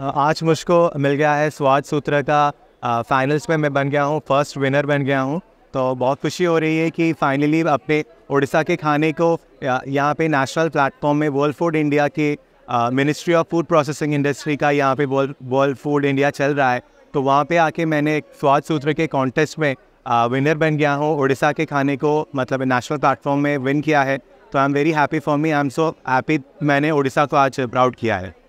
आज मुझको मिल गया है स्वाद सूत्र का फाइनल्स में मैं बन गया हूँ फर्स्ट विनर बन गया हूँ तो बहुत खुशी हो रही है कि फाइनली अपने उड़ीसा के खाने को यहाँ पे नेशनल प्लेटफॉर्म में वर्ल्ड फूड इंडिया के ministry of food processing industry का यहाँ पे वर्ल्ड वर्ल्ड फूड इंडिया चल रहा है तो वहाँ पे आके मैंने एक स्वाद सूत्र के कॉन्टेस्ट में विनर बन गया हूँ उड़ीसा के खाने को मतलब नेशनल प्लेटफॉर्म में विन किया है तो I am very happy for me I am so happy मैंने उड़ीसा को आज प्राउड किया है